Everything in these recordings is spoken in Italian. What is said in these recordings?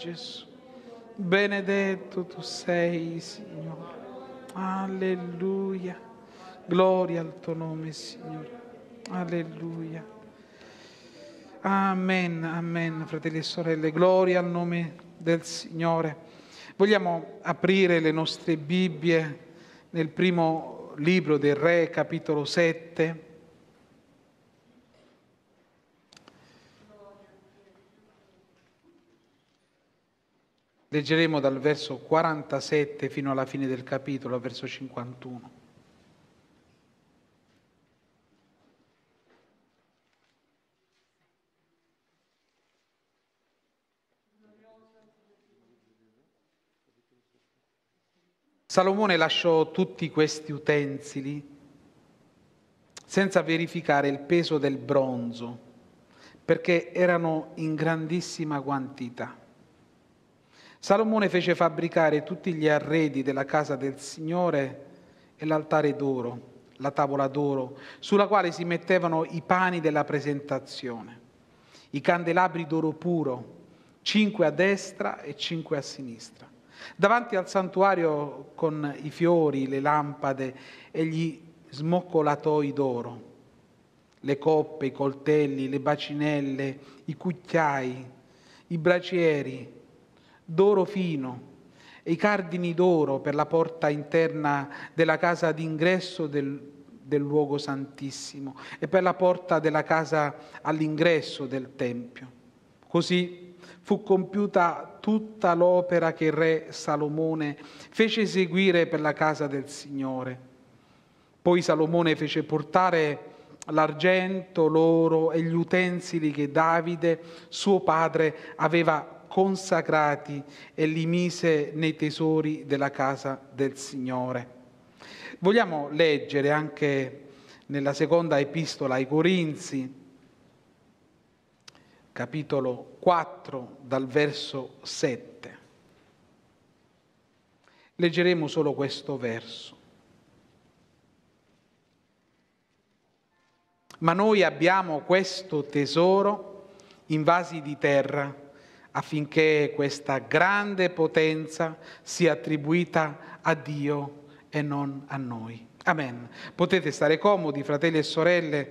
Gesù. Benedetto tu sei, Signore. Alleluia. Gloria al tuo nome, Signore. Alleluia. Amen, amen, fratelli e sorelle. Gloria al nome del Signore. Vogliamo aprire le nostre Bibbie nel primo libro del Re, capitolo 7 Leggeremo dal verso 47 fino alla fine del capitolo, verso 51. Salomone lasciò tutti questi utensili senza verificare il peso del bronzo, perché erano in grandissima quantità. Salomone fece fabbricare tutti gli arredi della casa del Signore e l'altare d'oro, la tavola d'oro, sulla quale si mettevano i pani della presentazione, i candelabri d'oro puro, cinque a destra e cinque a sinistra. Davanti al santuario con i fiori, le lampade e gli smoccolatoi d'oro, le coppe, i coltelli, le bacinelle, i cucchiai, i bracieri, d'oro fino e i cardini d'oro per la porta interna della casa d'ingresso del, del luogo santissimo e per la porta della casa all'ingresso del Tempio. Così fu compiuta tutta l'opera che il re Salomone fece eseguire per la casa del Signore. Poi Salomone fece portare l'argento, l'oro e gli utensili che Davide, suo padre, aveva consacrati e li mise nei tesori della casa del Signore. Vogliamo leggere anche nella seconda epistola ai Corinzi, capitolo 4, dal verso 7. Leggeremo solo questo verso. Ma noi abbiamo questo tesoro in vasi di terra affinché questa grande potenza sia attribuita a Dio e non a noi. Amen. Potete stare comodi, fratelli e sorelle,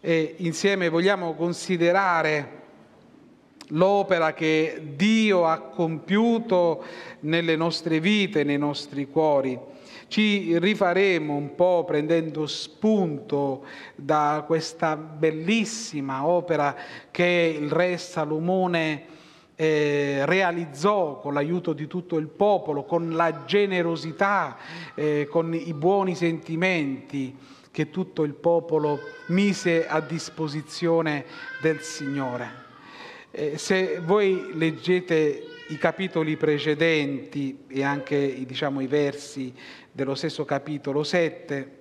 e insieme vogliamo considerare l'opera che Dio ha compiuto nelle nostre vite, nei nostri cuori. Ci rifaremo un po' prendendo spunto da questa bellissima opera che il re Salomone ha eh, realizzò con l'aiuto di tutto il popolo, con la generosità, eh, con i buoni sentimenti che tutto il popolo mise a disposizione del Signore. Eh, se voi leggete i capitoli precedenti e anche diciamo, i versi dello stesso capitolo 7,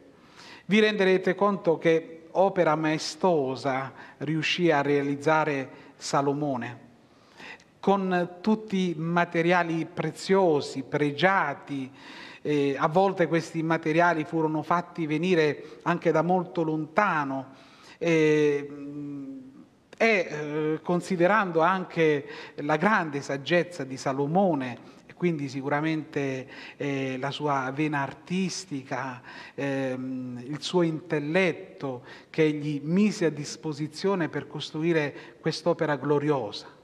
vi renderete conto che opera maestosa riuscì a realizzare Salomone con tutti materiali preziosi, pregiati, eh, a volte questi materiali furono fatti venire anche da molto lontano. Eh, e considerando anche la grande saggezza di Salomone, quindi sicuramente eh, la sua vena artistica, ehm, il suo intelletto che gli mise a disposizione per costruire quest'opera gloriosa.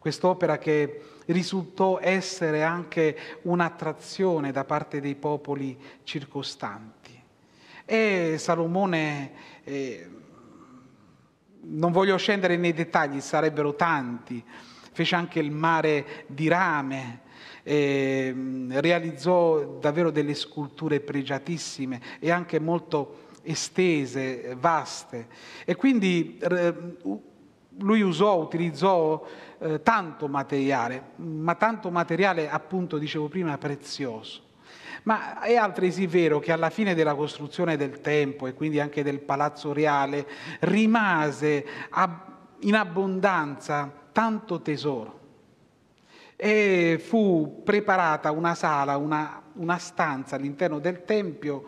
Quest'opera che risultò essere anche un'attrazione da parte dei popoli circostanti. E Salomone, eh, non voglio scendere nei dettagli, sarebbero tanti, fece anche il mare di rame, eh, realizzò davvero delle sculture pregiatissime e anche molto estese, vaste. E quindi eh, lui usò, utilizzò eh, tanto materiale, ma tanto materiale appunto, dicevo prima, prezioso. Ma è altresì vero che alla fine della costruzione del tempo e quindi anche del palazzo reale rimase ab- in abbondanza tanto tesoro e fu preparata una sala, una, una stanza all'interno del Tempio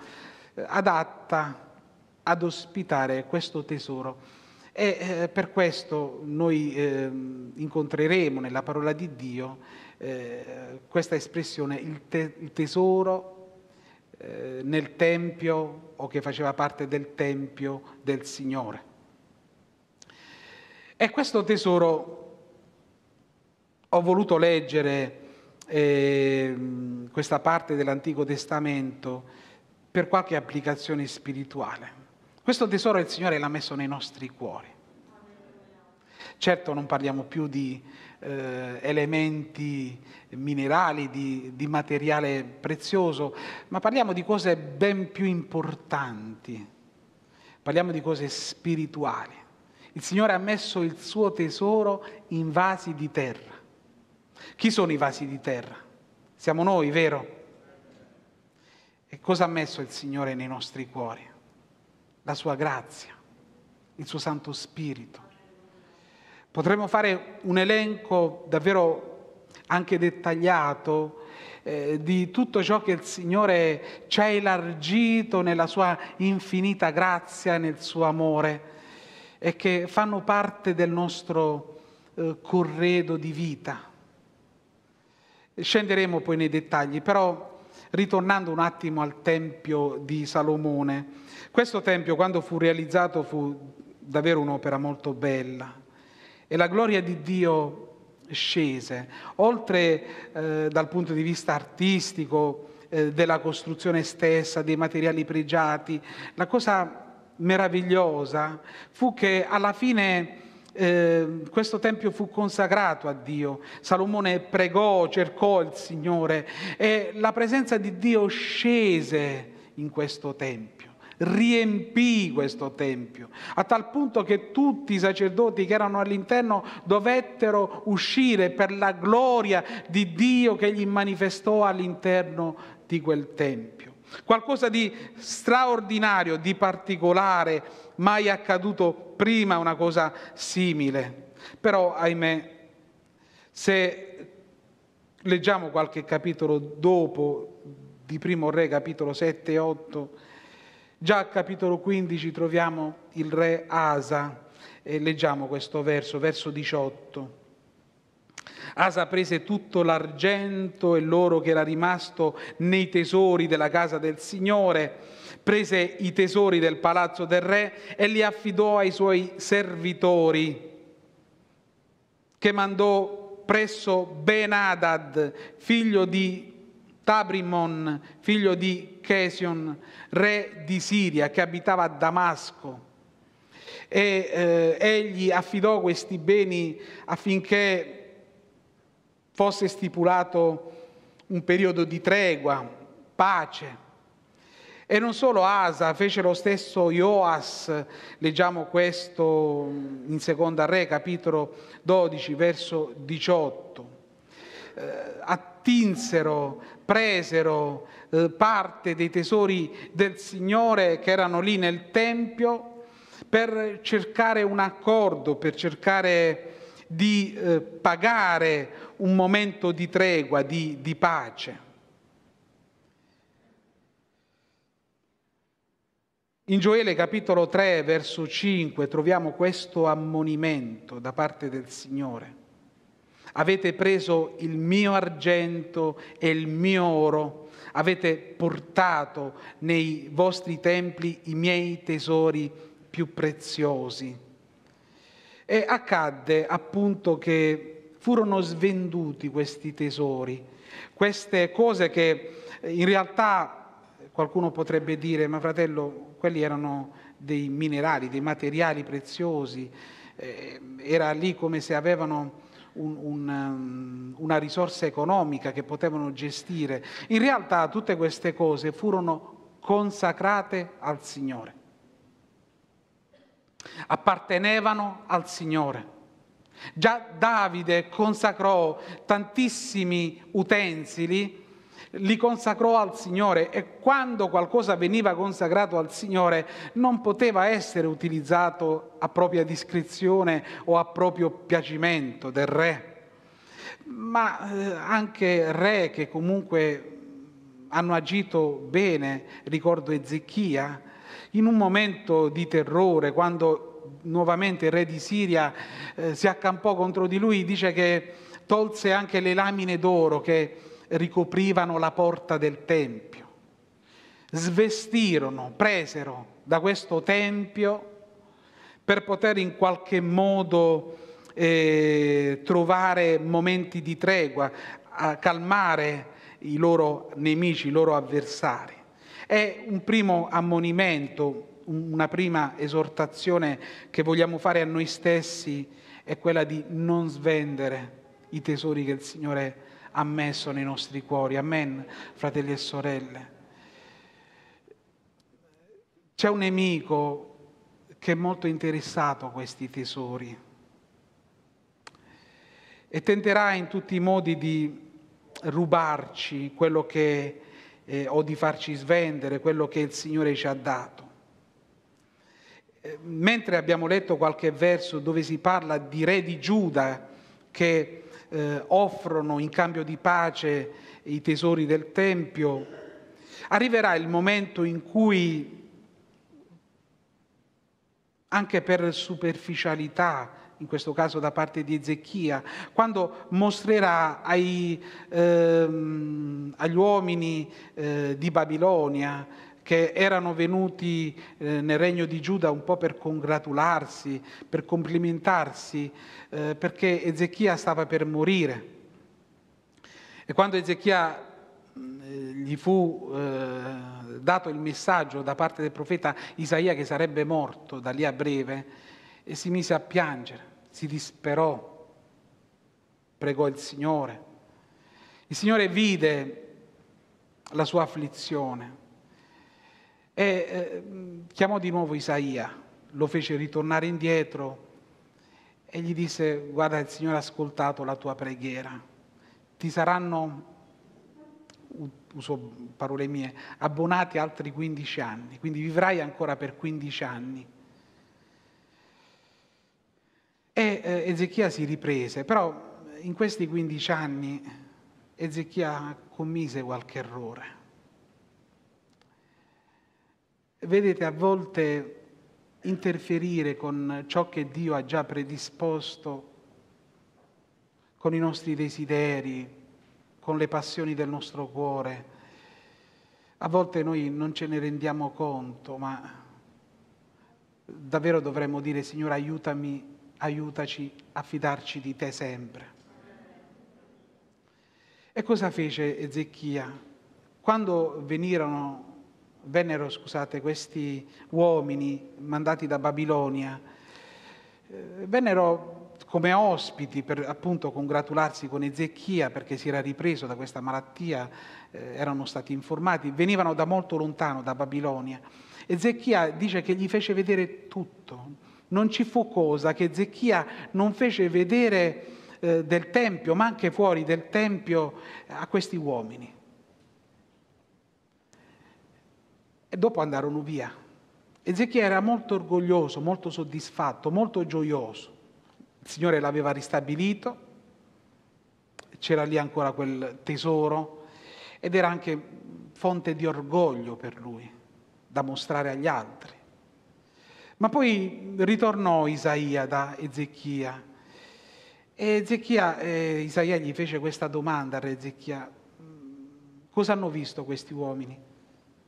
eh, adatta ad ospitare questo tesoro e eh, per questo noi eh, incontreremo nella parola di Dio eh, questa espressione, il, te il tesoro eh, nel Tempio o che faceva parte del Tempio del Signore. E questo tesoro ho voluto leggere ehm, questa parte dell'Antico Testamento per qualche applicazione spirituale. Questo tesoro il Signore l'ha messo nei nostri cuori. Certo non parliamo più di eh, elementi minerali, di, di materiale prezioso, ma parliamo di cose ben più importanti. Parliamo di cose spirituali. Il Signore ha messo il suo tesoro in vasi di terra. Chi sono i vasi di terra? Siamo noi, vero? E cosa ha messo il Signore nei nostri cuori? la sua grazia, il suo Santo Spirito. Potremmo fare un elenco davvero anche dettagliato eh, di tutto ciò che il Signore ci ha elargito nella sua infinita grazia, nel suo amore, e che fanno parte del nostro eh, corredo di vita. Scenderemo poi nei dettagli, però ritornando un attimo al Tempio di Salomone. Questo Tempio, quando fu realizzato, fu davvero un'opera molto bella e la gloria di Dio scese, oltre eh, dal punto di vista artistico, eh, della costruzione stessa, dei materiali pregiati, la cosa meravigliosa fu che alla fine eh, questo tempio fu consacrato a Dio. Salomone pregò, cercò il Signore e la presenza di Dio scese in questo tempio riempì questo tempio, a tal punto che tutti i sacerdoti che erano all'interno dovettero uscire per la gloria di Dio che gli manifestò all'interno di quel tempio qualcosa di straordinario, di particolare, mai accaduto prima una cosa simile. Però, ahimè, se leggiamo qualche capitolo dopo di primo re, capitolo 7 e 8, già al capitolo 15 troviamo il re Asa e leggiamo questo verso, verso 18. Asa prese tutto l'argento e l'oro che era rimasto nei tesori della casa del Signore, prese i tesori del palazzo del re e li affidò ai suoi servitori, che mandò presso Ben-Hadad, figlio di Tabrimon, figlio di Chesion, re di Siria, che abitava a Damasco e eh, egli affidò questi beni affinché fosse stipulato un periodo di tregua, pace. E non solo Asa, fece lo stesso Ioas, leggiamo questo in seconda re, capitolo 12, verso 18. Eh, attinsero, presero eh, parte dei tesori del Signore che erano lì nel Tempio per cercare un accordo, per cercare di eh, pagare un momento di tregua, di, di pace. In Gioele capitolo 3, verso 5, troviamo questo ammonimento da parte del Signore. Avete preso il mio argento e il mio oro, avete portato nei vostri templi i miei tesori più preziosi. E accadde appunto che furono svenduti questi tesori, queste cose che eh, in realtà qualcuno potrebbe dire, ma fratello, quelli erano dei minerali, dei materiali preziosi, eh, era lì come se avevano un, un, ehm, una risorsa economica che potevano gestire. In realtà tutte queste cose furono consacrate al Signore, appartenevano al Signore. Già Davide consacrò tantissimi utensili, li consacrò al Signore e quando qualcosa veniva consacrato al Signore non poteva essere utilizzato a propria discrezione o a proprio piacimento del re. Ma eh, anche re che comunque hanno agito bene, ricordo Ezechia, in un momento di terrore, quando nuovamente il re di Siria eh, si accampò contro di lui, dice che tolse anche le lamine d'oro che ricoprivano la porta del Tempio. Svestirono, presero da questo Tempio per poter in qualche modo eh, trovare momenti di tregua, calmare i loro nemici, i loro avversari. È un primo ammonimento una prima esortazione che vogliamo fare a noi stessi è quella di non svendere i tesori che il Signore ha messo nei nostri cuori. Amen, fratelli e sorelle. C'è un nemico che è molto interessato a questi tesori e tenterà in tutti i modi di rubarci quello che, eh, o di farci svendere quello che il Signore ci ha dato mentre abbiamo letto qualche verso dove si parla di re di Giuda che eh, offrono in cambio di pace i tesori del Tempio, arriverà il momento in cui anche per superficialità, in questo caso da parte di Ezechia, quando mostrerà ai, ehm, agli uomini eh, di Babilonia che erano venuti eh, nel regno di Giuda un po' per congratularsi, per complimentarsi, eh, perché Ezechia stava per morire. E quando Ezechia mm, gli fu eh, dato il messaggio da parte del profeta Isaia che sarebbe morto da lì a breve, e si mise a piangere, si disperò, pregò il Signore. Il Signore vide la sua afflizione e eh, chiamò di nuovo Isaia, lo fece ritornare indietro e gli disse, guarda il Signore ha ascoltato la tua preghiera, ti saranno, uso parole mie, abbonati altri 15 anni, quindi vivrai ancora per 15 anni. E eh, Ezechia si riprese, però in questi 15 anni Ezechia commise qualche errore vedete, a volte interferire con ciò che Dio ha già predisposto, con i nostri desideri, con le passioni del nostro cuore. A volte noi non ce ne rendiamo conto, ma davvero dovremmo dire, Signore, aiutami, aiutaci a fidarci di te sempre. E cosa fece Ezechia? Quando venirono vennero scusate, questi uomini mandati da Babilonia, eh, vennero come ospiti per appunto congratularsi con Ezechia perché si era ripreso da questa malattia, eh, erano stati informati, venivano da molto lontano, da Babilonia. Ezechia dice che gli fece vedere tutto, non ci fu cosa che Ezechia non fece vedere eh, del Tempio, ma anche fuori del Tempio eh, a questi uomini. e dopo andarono via. Ezechiele era molto orgoglioso, molto soddisfatto, molto gioioso. Il Signore l'aveva ristabilito, c'era lì ancora quel tesoro ed era anche fonte di orgoglio per lui, da mostrare agli altri. Ma poi ritornò Isaia da Ezechia e Ezechia, eh, Isaia gli fece questa domanda a Re Ezechia, mm, cosa hanno visto questi uomini?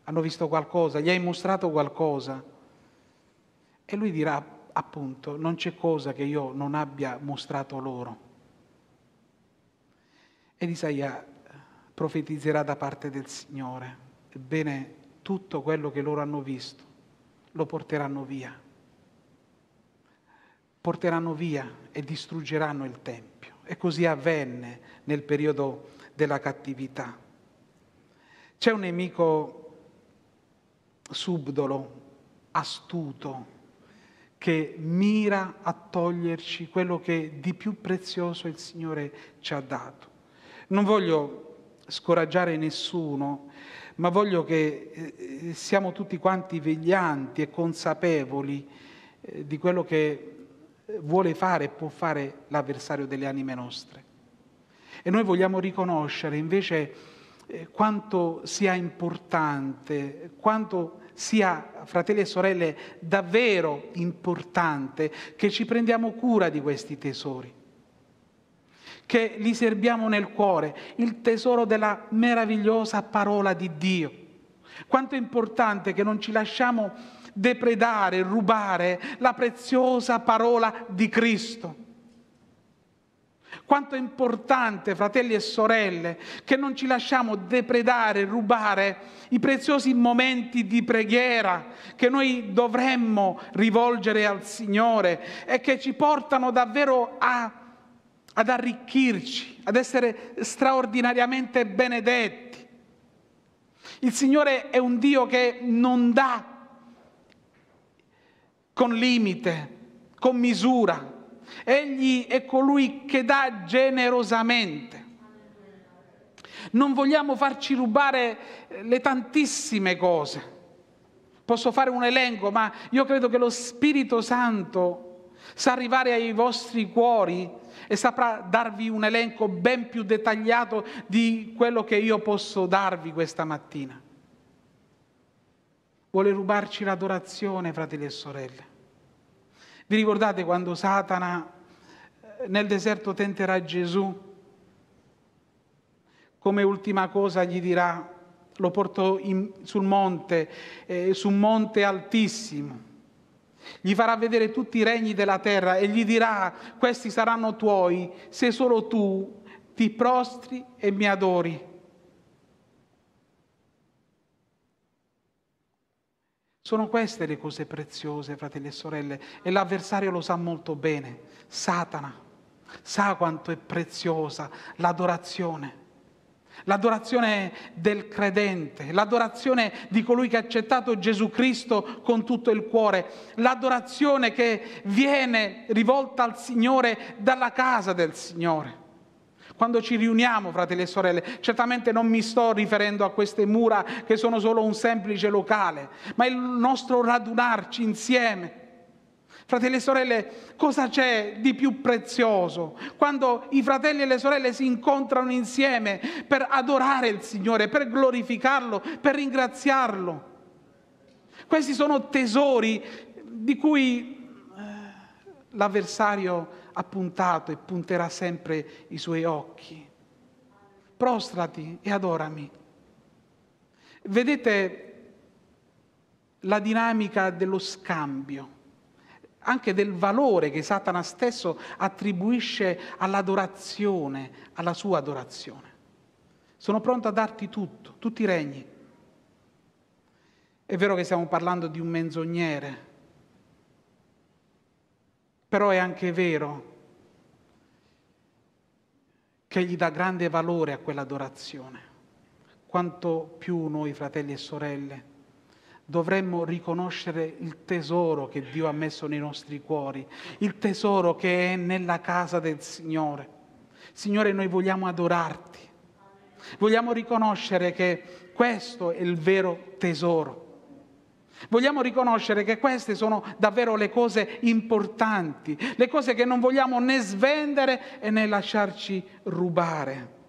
hanno visto qualcosa, gli hai mostrato qualcosa. E lui dirà, appunto, non c'è cosa che io non abbia mostrato loro. Ed Isaia profetizzerà da parte del Signore. Ebbene, tutto quello che loro hanno visto lo porteranno via. Porteranno via e distruggeranno il Tempio. E così avvenne nel periodo della cattività. C'è un nemico subdolo, astuto, che mira a toglierci quello che di più prezioso il Signore ci ha dato. Non voglio scoraggiare nessuno, ma voglio che eh, siamo tutti quanti veglianti e consapevoli eh, di quello che eh, vuole fare e può fare l'avversario delle anime nostre. E noi vogliamo riconoscere invece eh, quanto sia importante, quanto sia, fratelli e sorelle, davvero importante che ci prendiamo cura di questi tesori, che li serbiamo nel cuore, il tesoro della meravigliosa parola di Dio. Quanto è importante che non ci lasciamo depredare, rubare la preziosa parola di Cristo quanto è importante, fratelli e sorelle, che non ci lasciamo depredare, rubare i preziosi momenti di preghiera che noi dovremmo rivolgere al Signore e che ci portano davvero a, ad arricchirci, ad essere straordinariamente benedetti. Il Signore è un Dio che non dà con limite, con misura, Egli è colui che dà generosamente. Non vogliamo farci rubare eh, le tantissime cose. Posso fare un elenco, ma io credo che lo Spirito Santo sa arrivare ai vostri cuori e saprà darvi un elenco ben più dettagliato di quello che io posso darvi questa mattina. Vuole rubarci l'adorazione, fratelli e sorelle. Vi ricordate quando Satana eh, nel deserto tenterà Gesù? Come ultima cosa gli dirà, lo portò in, sul monte, eh, su un monte altissimo. Gli farà vedere tutti i regni della terra e gli dirà, questi saranno tuoi se solo tu ti prostri e mi adori. Sono queste le cose preziose, fratelli e sorelle, e l'avversario lo sa molto bene, Satana sa quanto è preziosa l'adorazione. L'adorazione del credente, l'adorazione di colui che ha accettato Gesù Cristo con tutto il cuore, l'adorazione che viene rivolta al Signore dalla casa del Signore. Quando ci riuniamo, fratelli e sorelle, certamente non mi sto riferendo a queste mura che sono solo un semplice locale, ma il nostro radunarci insieme. Fratelli e sorelle, cosa c'è di più prezioso quando i fratelli e le sorelle si incontrano insieme per adorare il Signore, per glorificarlo, per ringraziarlo? Questi sono tesori di cui eh, l'avversario ha puntato e punterà sempre i suoi occhi. Prostrati e adorami. Vedete la dinamica dello scambio, anche del valore che Satana stesso attribuisce all'adorazione, alla sua adorazione. Sono pronto a darti tutto, tutti i regni. È vero che stiamo parlando di un menzognere, però è anche vero che gli dà grande valore a quell'adorazione. Quanto più noi, fratelli e sorelle, dovremmo riconoscere il tesoro che Dio ha messo nei nostri cuori, il tesoro che è nella casa del Signore. Signore, noi vogliamo adorarti, vogliamo riconoscere che questo è il vero tesoro. Vogliamo riconoscere che queste sono davvero le cose importanti, le cose che non vogliamo né svendere né lasciarci rubare.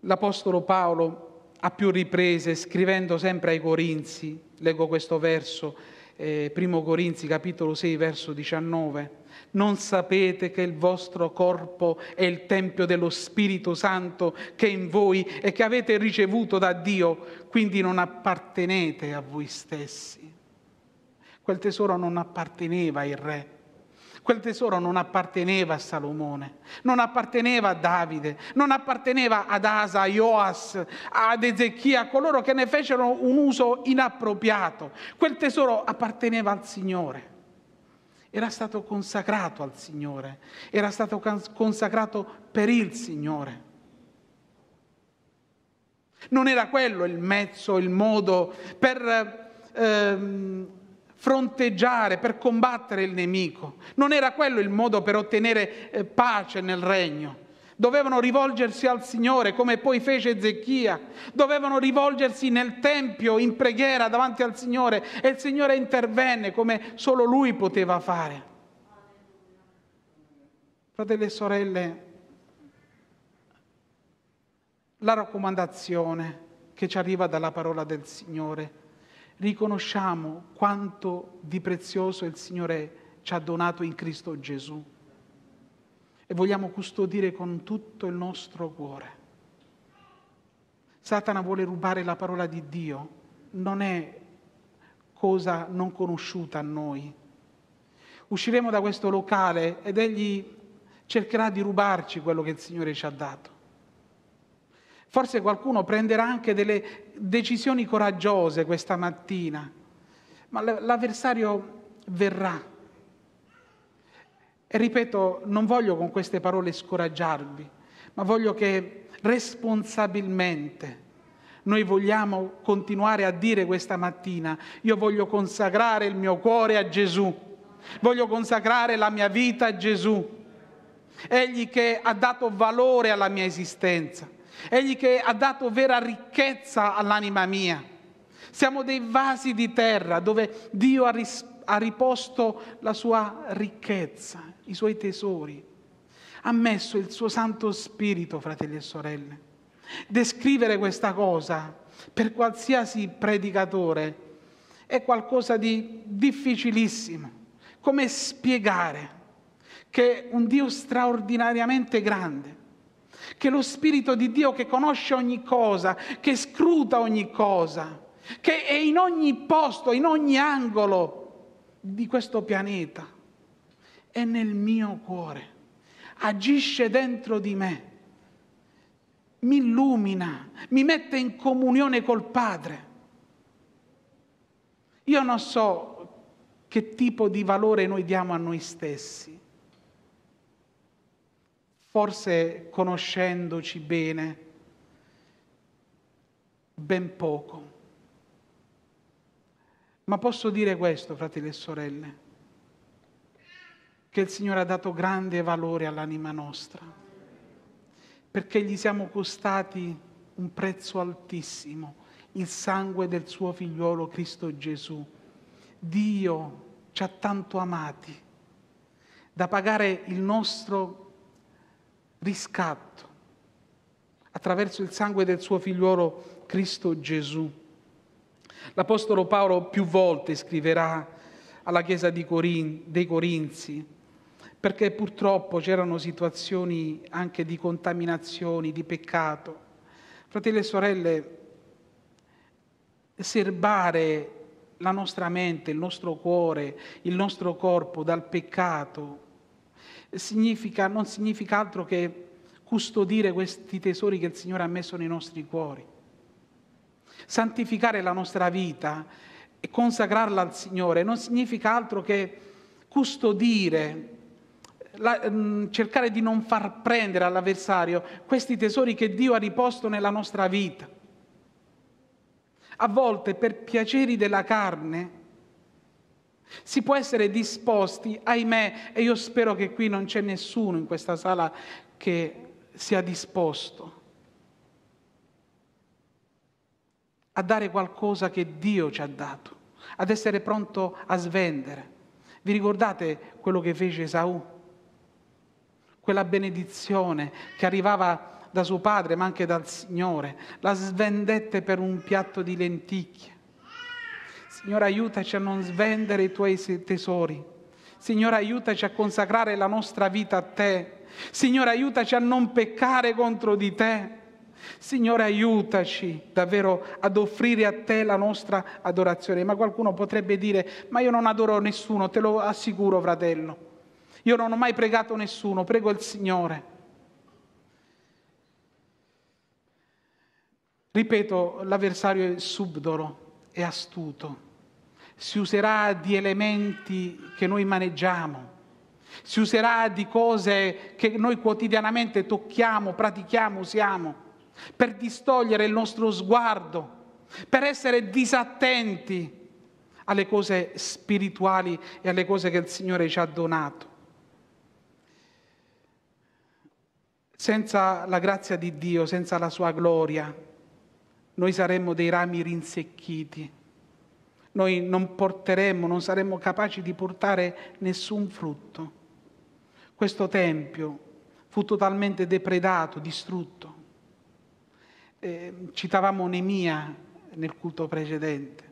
L'Apostolo Paolo a più riprese, scrivendo sempre ai Corinzi, leggo questo verso, eh, 1 Corinzi capitolo 6 verso 19, non sapete che il vostro corpo è il tempio dello Spirito Santo che è in voi e che avete ricevuto da Dio, quindi non appartenete a voi stessi. Quel tesoro non apparteneva al re. Quel tesoro non apparteneva a Salomone, non apparteneva a Davide, non apparteneva ad Asa, a Ioas, ad Ezechia, a coloro che ne fecero un uso inappropriato. Quel tesoro apparteneva al Signore era stato consacrato al Signore, era stato consacrato per il Signore. Non era quello il mezzo, il modo per ehm, fronteggiare, per combattere il nemico. Non era quello il modo per ottenere eh, pace nel regno. Dovevano rivolgersi al Signore come poi fece Ezechia. Dovevano rivolgersi nel Tempio in preghiera davanti al Signore e il Signore intervenne come solo Lui poteva fare. Fratelli e sorelle, la raccomandazione che ci arriva dalla parola del Signore. Riconosciamo quanto di prezioso il Signore ci ha donato in Cristo Gesù e vogliamo custodire con tutto il nostro cuore. Satana vuole rubare la parola di Dio, non è cosa non conosciuta a noi. Usciremo da questo locale ed egli cercherà di rubarci quello che il Signore ci ha dato. Forse qualcuno prenderà anche delle decisioni coraggiose questa mattina, ma l'avversario verrà e ripeto, non voglio con queste parole scoraggiarvi, ma voglio che responsabilmente noi vogliamo continuare a dire questa mattina, io voglio consacrare il mio cuore a Gesù, voglio consacrare la mia vita a Gesù, egli che ha dato valore alla mia esistenza, egli che ha dato vera ricchezza all'anima mia. Siamo dei vasi di terra dove Dio ha, ris- ha riposto la sua ricchezza i suoi tesori, ha messo il suo Santo Spirito, fratelli e sorelle. Descrivere questa cosa per qualsiasi predicatore è qualcosa di difficilissimo. Come spiegare che un Dio straordinariamente grande, che lo Spirito di Dio che conosce ogni cosa, che scruta ogni cosa, che è in ogni posto, in ogni angolo di questo pianeta, è nel mio cuore, agisce dentro di me, mi illumina, mi mette in comunione col Padre. Io non so che tipo di valore noi diamo a noi stessi. Forse conoscendoci bene, ben poco. Ma posso dire questo, fratelli e sorelle che il Signore ha dato grande valore all'anima nostra, perché gli siamo costati un prezzo altissimo, il sangue del suo figliuolo Cristo Gesù. Dio ci ha tanto amati da pagare il nostro riscatto attraverso il sangue del suo figliuolo Cristo Gesù. L'Apostolo Paolo più volte scriverà alla Chiesa Corin- dei Corinzi, perché purtroppo c'erano situazioni anche di contaminazioni, di peccato. Fratelli e sorelle, serbare la nostra mente, il nostro cuore, il nostro corpo dal peccato significa, non significa altro che custodire questi tesori che il Signore ha messo nei nostri cuori. Santificare la nostra vita e consacrarla al Signore non significa altro che custodire la, mh, ehm, cercare di non far prendere all'avversario questi tesori che Dio ha riposto nella nostra vita. A volte per piaceri della carne si può essere disposti, ahimè, e io spero che qui non c'è nessuno in questa sala che sia disposto a dare qualcosa che Dio ci ha dato, ad essere pronto a svendere. Vi ricordate quello che fece Esaù? quella benedizione che arrivava da suo padre ma anche dal Signore, la svendette per un piatto di lenticchie. Signore aiutaci a non svendere i tuoi tesori. Signore aiutaci a consacrare la nostra vita a te. Signore aiutaci a non peccare contro di te. Signore aiutaci davvero ad offrire a te la nostra adorazione. Ma qualcuno potrebbe dire, ma io non adoro nessuno, te lo assicuro fratello. Io non ho mai pregato nessuno, prego il Signore. Ripeto, l'avversario è subdolo, è astuto, si userà di elementi che noi maneggiamo, si userà di cose che noi quotidianamente tocchiamo, pratichiamo, usiamo, per distogliere il nostro sguardo, per essere disattenti alle cose spirituali e alle cose che il Signore ci ha donato. Senza la grazia di Dio, senza la sua gloria, noi saremmo dei rami rinsecchiti. Noi non porteremmo, non saremmo capaci di portare nessun frutto. Questo tempio fu totalmente depredato, distrutto. Eh, citavamo Nemia nel culto precedente.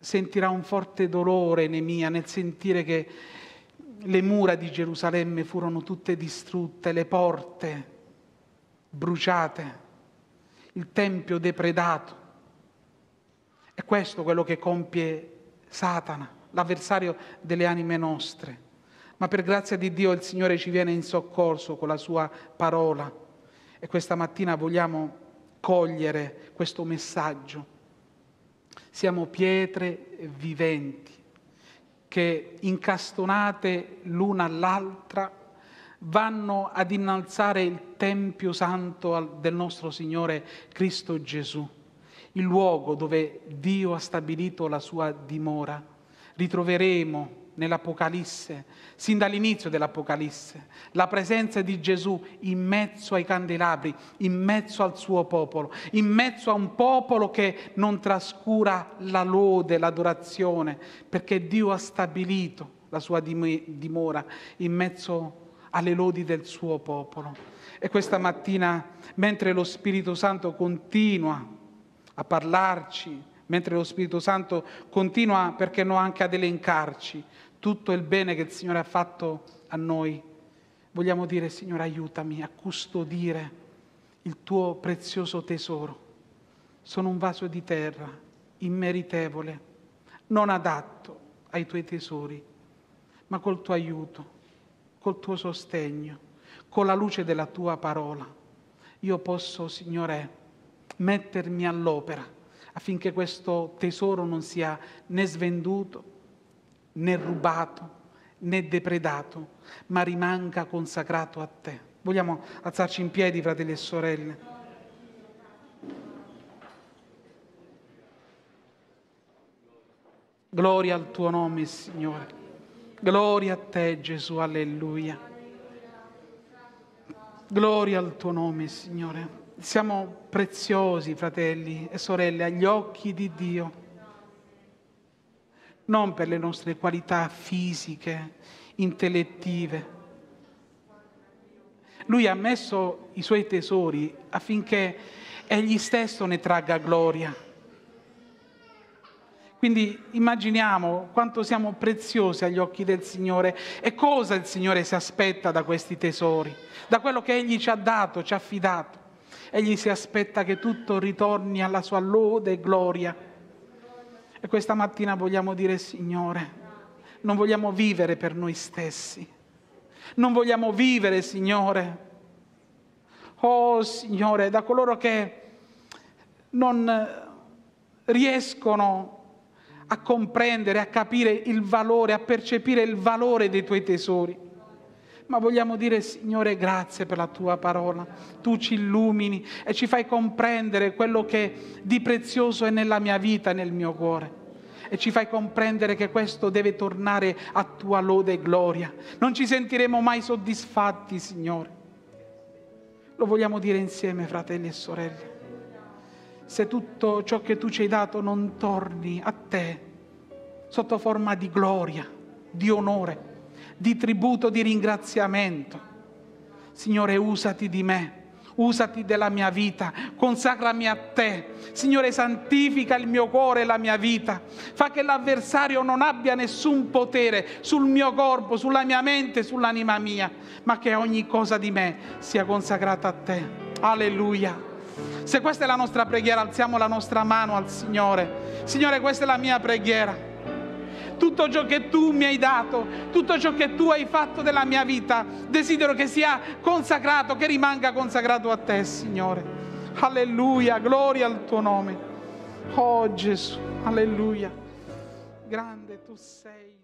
Sentirà un forte dolore Nemia nel sentire che le mura di Gerusalemme furono tutte distrutte, le porte bruciate, il tempio depredato. È questo quello che compie Satana, l'avversario delle anime nostre. Ma per grazia di Dio il Signore ci viene in soccorso con la sua parola e questa mattina vogliamo cogliere questo messaggio. Siamo pietre viventi che incastonate l'una all'altra vanno ad innalzare il Tempio Santo del nostro Signore Cristo Gesù, il luogo dove Dio ha stabilito la sua dimora. Ritroveremo nell'Apocalisse, sin dall'inizio dell'Apocalisse, la presenza di Gesù in mezzo ai candelabri, in mezzo al suo popolo, in mezzo a un popolo che non trascura la lode, l'adorazione, perché Dio ha stabilito la sua dimora in mezzo alle lodi del suo popolo. E questa mattina, mentre lo Spirito Santo continua a parlarci, mentre lo Spirito Santo continua, perché no, anche ad elencarci tutto il bene che il Signore ha fatto a noi, vogliamo dire Signore aiutami a custodire il tuo prezioso tesoro. Sono un vaso di terra, immeritevole, non adatto ai tuoi tesori, ma col tuo aiuto, col tuo sostegno, con la luce della tua parola, io posso, Signore, mettermi all'opera affinché questo tesoro non sia né svenduto né rubato né depredato, ma rimanga consacrato a te. Vogliamo alzarci in piedi, fratelli e sorelle? Gloria al tuo nome, Signore. Gloria a te, Gesù, alleluia. Gloria al tuo nome, Signore. Siamo preziosi, fratelli e sorelle, agli occhi di Dio non per le nostre qualità fisiche, intellettive. Lui ha messo i suoi tesori affinché egli stesso ne tragga gloria. Quindi immaginiamo quanto siamo preziosi agli occhi del Signore e cosa il Signore si aspetta da questi tesori, da quello che Egli ci ha dato, ci ha affidato. Egli si aspetta che tutto ritorni alla sua lode e gloria. E questa mattina vogliamo dire, Signore, non vogliamo vivere per noi stessi. Non vogliamo vivere, Signore. Oh Signore, da coloro che non riescono a comprendere, a capire il valore, a percepire il valore dei tuoi tesori ma vogliamo dire Signore grazie per la tua parola, tu ci illumini e ci fai comprendere quello che di prezioso è nella mia vita, nel mio cuore. E ci fai comprendere che questo deve tornare a tua lode e gloria. Non ci sentiremo mai soddisfatti, Signore. Lo vogliamo dire insieme, fratelli e sorelle. Se tutto ciò che tu ci hai dato non torni a te sotto forma di gloria, di onore, di tributo, di ringraziamento. Signore, usati di me usati della mia vita, consacrami a te. Signore, santifica il mio cuore e la mia vita. Fa che l'avversario non abbia nessun potere sul mio corpo, sulla mia mente, sull'anima mia, ma che ogni cosa di me sia consacrata a te. Alleluia. Se questa è la nostra preghiera, alziamo la nostra mano al Signore. Signore, questa è la mia preghiera tutto ciò che tu mi hai dato, tutto ciò che tu hai fatto della mia vita. Desidero che sia consacrato, che rimanga consacrato a te, Signore. Alleluia, gloria al tuo nome. Oh Gesù, alleluia. Grande tu sei.